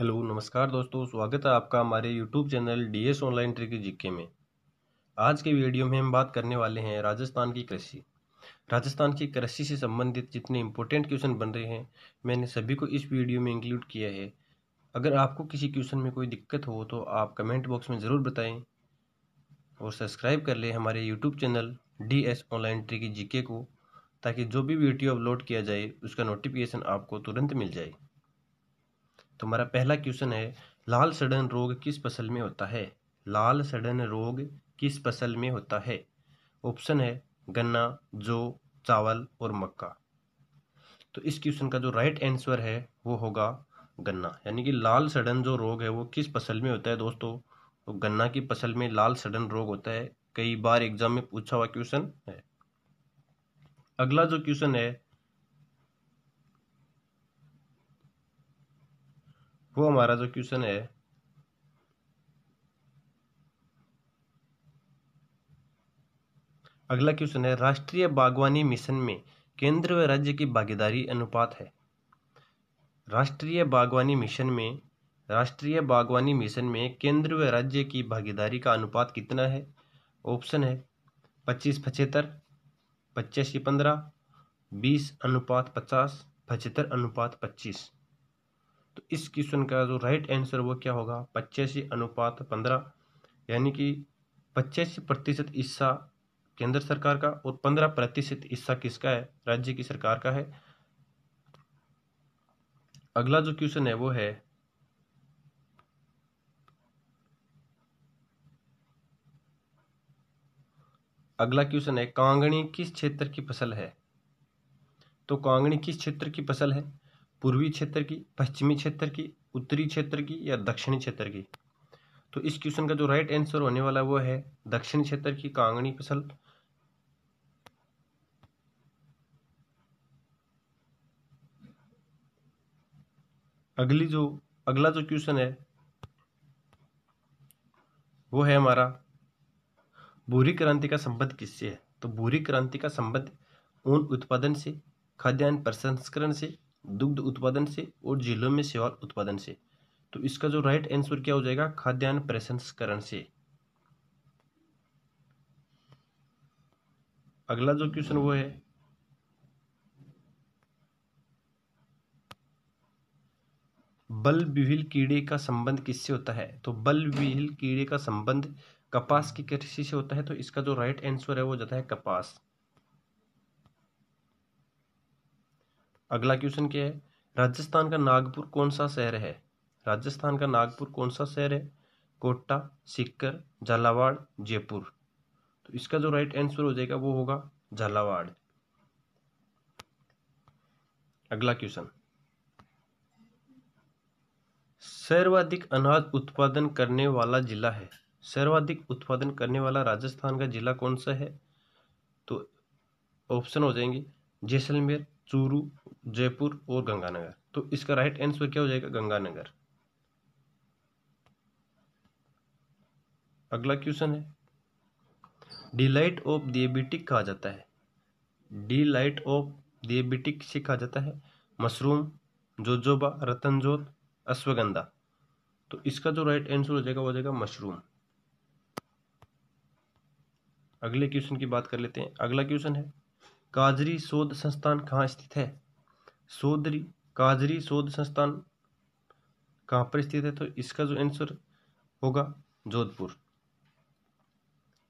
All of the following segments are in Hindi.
हेलो नमस्कार दोस्तों स्वागत है आपका हमारे YouTube channel D S online trick GK में आज के वीडियो में हम बात करने वाले हैं राजस्थान की कृषि राजस्थान की कृषि से संबंधित जितने इम्पोर्टेंट क्वेश्चन बन रहे हैं मैंने सभी को इस वीडियो में इंक्लूड किया है अगर आपको किसी क्वेश्चन में कोई दिक्कत हो तो आप कमेंट बॉक्स में ज़रूर बताएँ और सब्सक्राइब कर लें हमारे YouTube channel D S online trick GK को ताकि जो भी वीडियो अपलोड किया जाए उसका नोटिफिकेशन आपको तुरंत मिल जाए तुम्हारा पहला क्वेश्चन है लाल सड़न रोग किस फसल में होता है लाल सड़न रोग किस फसल में होता है ऑप्शन है गन्ना जो चावल और मक्का तो इस क्वेश्चन का जो राइट आंसर है वो होगा गन्ना यानी कि लाल सड़न जो रोग है वो किस फसल में होता है दोस्तों तो गन्ना की फसल में लाल सड़न रोग होता है कई बार एग्जाम में पूछा हुआ क्वेश्चन है अगला जो क्वेश्चन है वो हमारा जो क्वेश्चन है अगला क्वेश्चन है राष्ट्रीय बागवानी मिशन में केंद्र व राज्य की भागीदारी अनुपात है राष्ट्रीय बागवानी मिशन में राष्ट्रीय बागवानी मिशन में केंद्र व राज्य की भागीदारी का अनुपात कितना है ऑप्शन है पच्चीस पचहत्तर पचासी पंद्रह बीस अनुपात पचास पचहत्तर अनुपात पच्चीस तो इस क्वेश्चन का जो राइट आंसर वो क्या होगा पचासी अनुपात पंद्रह यानी कि पचासी प्रतिशत हिस्सा केंद्र सरकार का और पंद्रह प्रतिशत हिस्सा किसका है राज्य की सरकार का है अगला जो क्वेश्चन है वो है अगला क्वेश्चन है कांगड़ी किस क्षेत्र की फसल है तो कांगड़ी किस क्षेत्र की फसल है पूर्वी क्षेत्र की पश्चिमी क्षेत्र की उत्तरी क्षेत्र की या दक्षिणी क्षेत्र की तो इस क्वेश्चन का जो राइट आंसर होने वाला वो है दक्षिण क्षेत्र की कांगड़ी फसल अगली जो अगला जो क्वेश्चन है वो है हमारा भूरी क्रांति का संबंध किससे है तो भूरी क्रांति का संबंध ऊन उत्पादन से खाद्यान्न प्रसंस्करण से दुग्ध उत्पादन से और जिलों में सेवा उत्पादन से तो इसका जो राइट आंसर क्या हो जाएगा खाद्यान्न प्रसंस्करण से अगला जो क्वेश्चन वो है बल विहिल कीड़े का संबंध किससे होता है तो बल विहिल कीड़े का संबंध कपास की कृषि से होता है तो इसका जो राइट आंसर है वो जाता है कपास अगला क्वेश्चन क्या है राजस्थान का नागपुर कौन सा शहर है राजस्थान का नागपुर कौन सा शहर है कोटा सिक्कर झालावाड़ जयपुर तो इसका जो राइट आंसर हो जाएगा वो होगा झालावाड़ अगला क्वेश्चन सर्वाधिक अनाज उत्पादन करने वाला जिला है सर्वाधिक उत्पादन करने वाला राजस्थान का जिला कौन सा है तो ऑप्शन हो जाएंगे जैसलमेर चूरू जयपुर और गंगानगर तो इसका राइट आंसर क्या हो जाएगा गंगानगर अगला क्वेश्चन है डिलाइट ऑफ डिबिटिक कहा जाता है डिलाइट ऑफ डिबिटिक से कहा जाता है मशरूम जोजोबा रतनजोत अश्वगंधा तो इसका जो राइट आंसर हो जाएगा वो हो जाएगा मशरूम अगले क्वेश्चन की बात कर लेते हैं अगला क्वेश्चन है काजरी शोध संस्थान कहाँ स्थित है सोदरी काजरी शोध संस्थान कहाँ पर स्थित है तो इसका जो आंसर होगा जोधपुर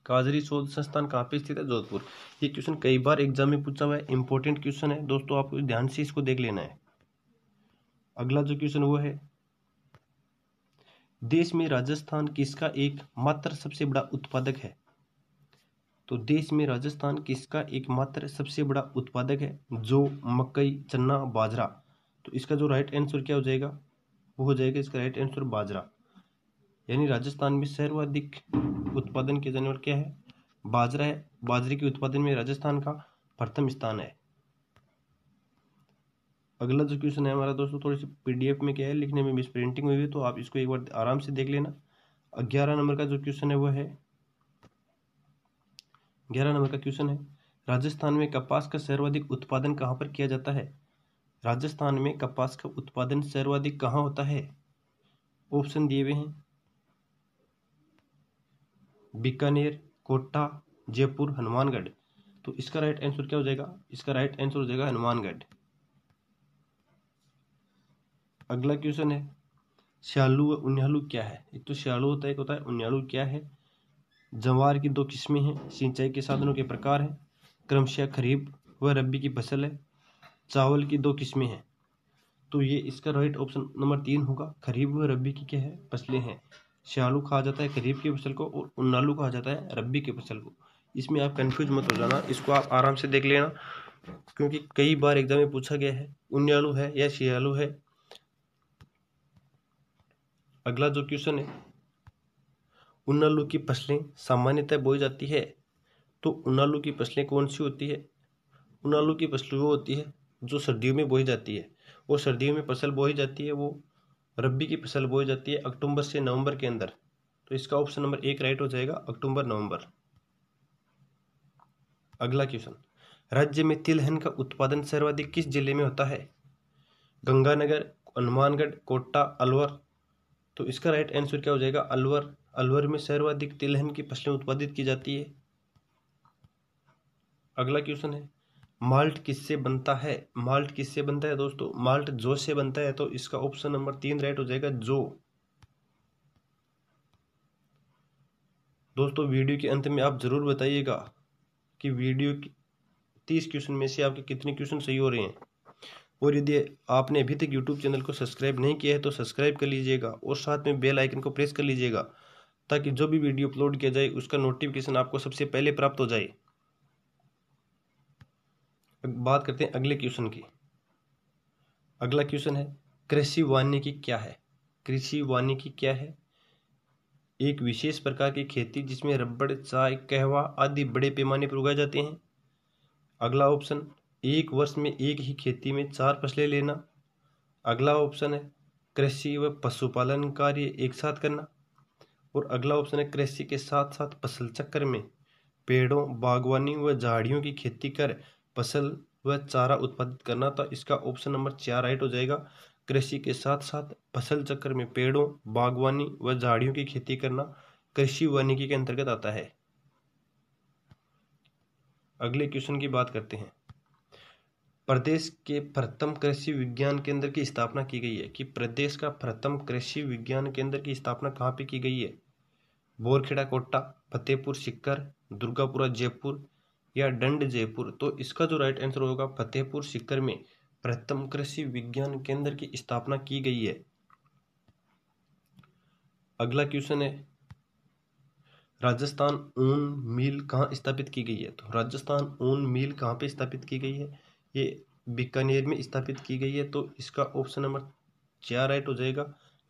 काजरी शोध संस्थान कहाँ पर स्थित है जोधपुर ये क्वेश्चन कई बार एग्जाम में पूछा हुआ है इंपॉर्टेंट क्वेश्चन है दोस्तों आपको ध्यान से इसको देख लेना है अगला जो क्वेश्चन वो है देश में राजस्थान किसका एक मात्र सबसे बड़ा उत्पादक है तो देश में राजस्थान किसका एकमात्र सबसे बड़ा उत्पादक है जो मकई चना बाजरा तो इसका जो राइट आंसर क्या हो जाएगा वो हो जाएगा इसका राइट आंसर बाजरा यानी राजस्थान में सर्वाधिक उत्पादन के जानवर क्या है बाजरा है बाजरे के उत्पादन में राजस्थान का प्रथम स्थान है अगला जो क्वेश्चन है हमारा दोस्तों थोड़ी सी पीडीएफ में क्या है लिखने में मिस प्रिंटिंग हुई है तो आप इसको एक बार आराम से देख लेना ग्यारह नंबर का जो क्वेश्चन है वो है ग्यारह नंबर का क्वेश्चन है राजस्थान में कपास का सर्वाधिक उत्पादन कहाँ पर किया जाता है राजस्थान में कपास का उत्पादन सर्वाधिक कहाँ होता है ऑप्शन दिए हुए हैं बीकानेर कोटा जयपुर हनुमानगढ़ तो इसका राइट आंसर क्या हो जाएगा इसका राइट आंसर हो जाएगा हनुमानगढ़ अगला क्वेश्चन है श्यालू व उन्यालू क्या है एक तो श्यालू होता है एक होता है उन्यालू क्या है ज्वार की दो किस्में हैं सिंचाई के साधनों के प्रकार हैं क्रमशः खरीफ व रबी की फसल है चावल की दो किस्में हैं तो ये इसका राइट ऑप्शन नंबर तीन होगा खरीफ व रबी की क्या है फसलें हैं श्यालू कहा जाता है खरीफ की फसल को और उन्नालू कहा जाता है रबी की फसल को इसमें आप कन्फ्यूज मत हो जाना इसको आप आराम से देख लेना क्योंकि कई बार एग्जाम में पूछा गया है उन्नालू है या श्यालू है अगला जो क्वेश्चन है उन आलू की फसलें सामान्यतः बोई जाती है तो उन आलू की फसलें कौन सी होती है उन आलू की फसल वो होती है जो सर्दियों में बोई जाती है वो सर्दियों में फसल बोई जाती है वो रबी की फसल बोई जाती है अक्टूबर से नवंबर के अंदर तो इसका ऑप्शन नंबर एक राइट हो जाएगा अक्टूबर नवंबर अगला क्वेश्चन राज्य में तिलहन का उत्पादन सर्वाधिक किस जिले में होता है गंगानगर हनुमानगढ़ कोटा अलवर तो इसका राइट आंसर क्या हो जाएगा अलवर अलवर में सर्वाधिक तिलहन की फसलें उत्पादित की जाती है अगला क्वेश्चन है माल्ट किससे बनता है माल्ट किससे बनता है दोस्तों माल्ट जो से बनता है तो इसका ऑप्शन नंबर तीन राइट हो जाएगा जो दोस्तों वीडियो के अंत में आप ज़रूर बताइएगा कि वीडियो की तीस क्वेश्चन में से आपके कितने क्वेश्चन सही हो रहे हैं और यदि आपने अभी तक यूट्यूब चैनल को सब्सक्राइब नहीं किया है तो सब्सक्राइब कर लीजिएगा और साथ में बेल आइकन को प्रेस कर लीजिएगा ताकि जो भी वीडियो अपलोड किया जाए उसका नोटिफिकेशन आपको सबसे पहले प्राप्त हो जाए बात करते हैं अगले क्वेश्चन की अगला क्वेश्चन है कृषि वानिकी क्या है कृषि वानिकी क्या है एक विशेष प्रकार की खेती जिसमें रबड़ चाय कहवा आदि बड़े पैमाने पर उगाए जाते हैं अगला ऑप्शन एक वर्ष में एक ही खेती में चार फसलें लेना अगला ऑप्शन है कृषि व पशुपालन कार्य एक साथ करना और अगला ऑप्शन है कृषि के साथ साथ फसल चक्कर में पेड़ों बागवानी व झाड़ियों की खेती कर फसल व चारा उत्पादित करना था तो इसका ऑप्शन नंबर चार राइट हो जाएगा कृषि के साथ साथ फसल चक्र में पेड़ों बागवानी व झाड़ियों की खेती करना कृषि वानिकी के अंतर्गत आता है अगले क्वेश्चन की बात करते हैं प्रदेश के प्रथम कृषि विज्ञान केंद्र की स्थापना की गई है कि प्रदेश का प्रथम कृषि विज्ञान केंद्र की स्थापना कहाँ पे की गई है बोरखेड़ा कोटा फतेहपुर सिक्कर दुर्गापुरा जयपुर या दंड जयपुर तो इसका जो राइट आंसर होगा फतेहपुर सिक्कर में प्रथम कृषि विज्ञान केंद्र की स्थापना की गई है अगला क्वेश्चन है राजस्थान ऊन मिल कहाँ स्थापित की गई है तो राजस्थान ऊन मिल कहाँ पे स्थापित की गई है ये बीकानेर में स्थापित की गई है तो इसका ऑप्शन नंबर चार राइट हो जाएगा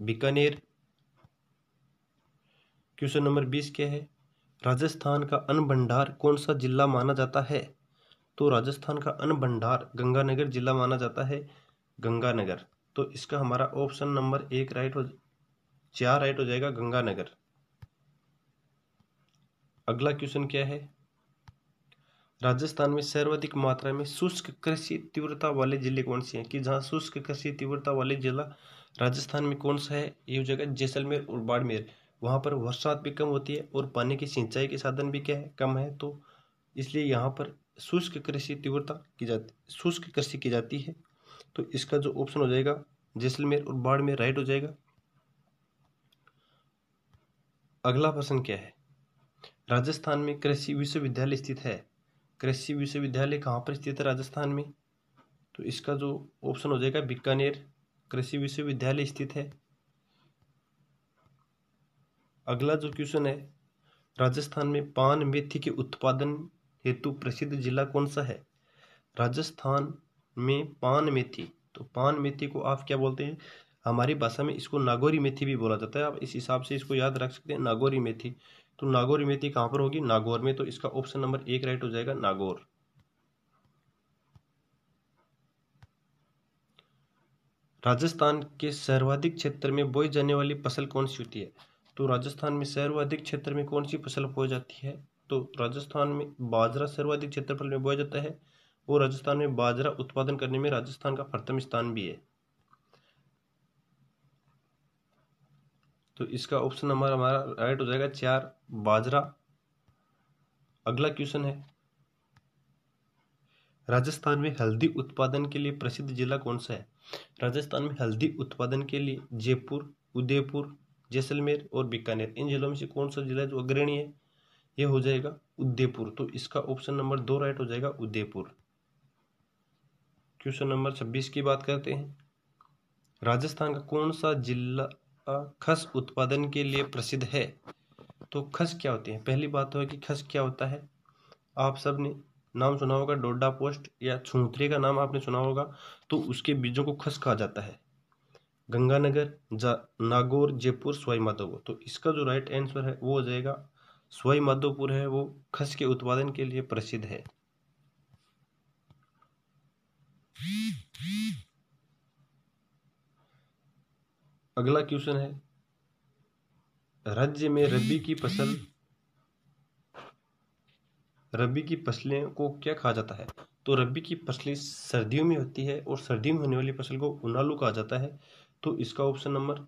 बीकानेर क्वेश्चन नंबर बीस क्या है राजस्थान का अन्न भंडार कौन सा जिला माना जाता है तो राजस्थान का अन्न भंडार गंगानगर जिला माना जाता है गंगानगर तो इसका हमारा ऑप्शन नंबर एक राइट हो चार राइट हो जाएगा गंगानगर अगला क्वेश्चन क्या है राजस्थान में सर्वाधिक मात्रा में शुष्क कृषि तीव्रता वाले जिले कौन से हैं कि जहाँ शुष्क कृषि तीव्रता वाले जिला राजस्थान में कौन सा है ये जगह जैसलमेर और बाड़मेर वहाँ पर बरसात भी कम होती है और पानी की सिंचाई के साधन भी क्या है कम है तो इसलिए यहाँ पर शुष्क कृषि तीव्रता की जाती शुष्क कृषि की जाती है तो इसका जो ऑप्शन हो जाएगा जैसलमेर और बाड़मेर राइट हो जाएगा अगला प्रश्न क्या है राजस्थान में कृषि विश्वविद्यालय स्थित है कृषि विश्वविद्यालय कहाँ पर स्थित है राजस्थान में तो इसका जो ऑप्शन हो जाएगा बीकानेर कृषि विश्वविद्यालय स्थित है अगला जो क्वेश्चन है राजस्थान में पान मेथी के उत्पादन हेतु प्रसिद्ध जिला कौन सा है राजस्थान में पान मेथी तो पान मेथी को आप क्या बोलते हैं हमारी भाषा में इसको नागौरी मेथी भी बोला जाता है आप इस हिसाब से इसको याद रख सकते हैं नागौरी मेथी तो नागौर इमेती कहां पर होगी नागौर में तो इसका ऑप्शन नंबर एक राइट हो जाएगा नागौर राजस्थान के सर्वाधिक क्षेत्र में बोई जाने वाली फसल कौन सी होती है तो राजस्थान में सर्वाधिक क्षेत्र में कौन सी फसल बोई जाती है तो राजस्थान में बाजरा सर्वाधिक क्षेत्रफल में बोया जाता है और राजस्थान में बाजरा उत्पादन करने में राजस्थान का प्रथम स्थान भी है तो इसका ऑप्शन नंबर हमारा राइट हो जाएगा चार बाजरा अगला क्वेश्चन है राजस्थान में हल्दी उत्पादन के लिए प्रसिद्ध जिला कौन सा है राजस्थान में हल्दी उत्पादन के लिए जयपुर उदयपुर जैसलमेर और बीकानेर इन जिलों में से कौन सा जिला जो अग्रणी है यह हो जाएगा उदयपुर तो इसका ऑप्शन नंबर दो राइट हो जाएगा उदयपुर क्वेश्चन नंबर छब्बीस की बात करते हैं राजस्थान का कौन सा जिला खस उत्पादन के लिए प्रसिद्ध है तो खस क्या होती है पहली बात तो है कि खस क्या होता है आप सब ने नाम सुना होगा डोडा पोस्ट या छूतरे का नाम आपने सुना होगा तो उसके बीजों को खस कहा जाता है गंगानगर नागौर जयपुर स्वाई माधोपुर तो इसका जो राइट आंसर है वो हो जाएगा स्वाई माधोपुर है वो खस के उत्पादन के लिए प्रसिद्ध है अगला क्वेश्चन है राज्य में रबी की फसल रबी की फसलें को क्या कहा जाता है तो रबी की फसलें सर्दियों में होती है और सर्दियों में होने वाली फसल को उनालू कहा जाता है तो इसका ऑप्शन नंबर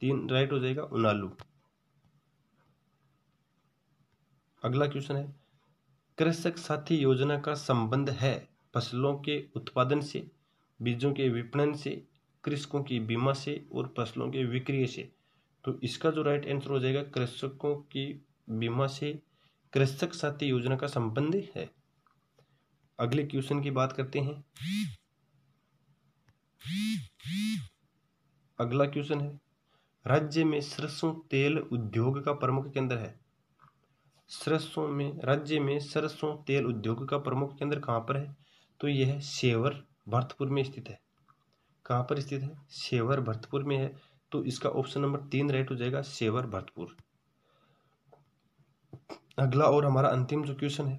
तीन राइट हो जाएगा उनालू अगला क्वेश्चन है कृषक साथी योजना का संबंध है फसलों के उत्पादन से बीजों के विपणन से कृषकों की बीमा से और फसलों के विक्रय से तो इसका जो राइट आंसर हो जाएगा कृषकों की बीमा से कृषक साथी योजना का संबंध है अगले क्वेश्चन की बात करते हैं अगला क्वेश्चन है राज्य में सरसों तेल उद्योग का प्रमुख केंद्र है सरसों में राज्य में सरसों तेल उद्योग का प्रमुख केंद्र कहां पर है तो यह सेवर भरतपुर में स्थित है कहाँ पर स्थित है सेवर भरतपुर में है तो इसका ऑप्शन नंबर तीन राइट हो तो जाएगा सेवर भरतपुर अगला और हमारा अंतिम जो क्वेश्चन है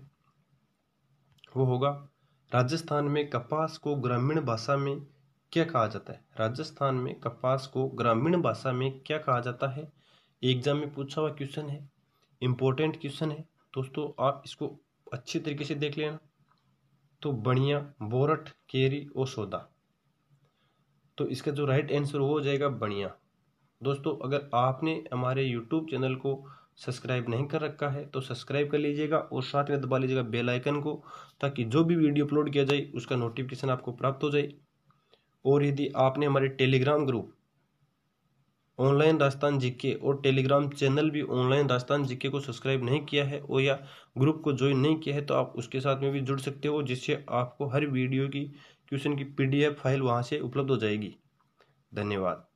वो होगा राजस्थान में कपास को ग्रामीण भाषा में क्या कहा जाता है राजस्थान में कपास को ग्रामीण भाषा में क्या कहा जाता है एग्जाम में पूछा हुआ क्वेश्चन है इम्पोर्टेंट क्वेश्चन है दोस्तों आप इसको अच्छे तरीके से देख लेना तो बढ़िया बोरट केरी और सौदा तो इसका जो राइट आंसर हो जाएगा बढ़िया दोस्तों अगर आपने हमारे यूट्यूब चैनल को सब्सक्राइब नहीं कर रखा है तो सब्सक्राइब कर लीजिएगा और साथ में दबा लीजिएगा बेल आइकन को ताकि जो भी वीडियो अपलोड किया जाए उसका नोटिफिकेशन आपको प्राप्त हो जाए और यदि आपने हमारे Telegram group online Rajasthan GK और टेलीग्राम चैनल भी ऑनलाइन राजस्थान जीके को सब्सक्राइब नहीं किया है और या ग्रुप को ज्वाइन नहीं किया है तो आप उसके साथ में भी जुड़ सकते हो जिससे आपको हर वीडियो की क्वेश्चन की पीडीएफ फाइल वहाँ से उपलब्ध हो जाएगी धन्यवाद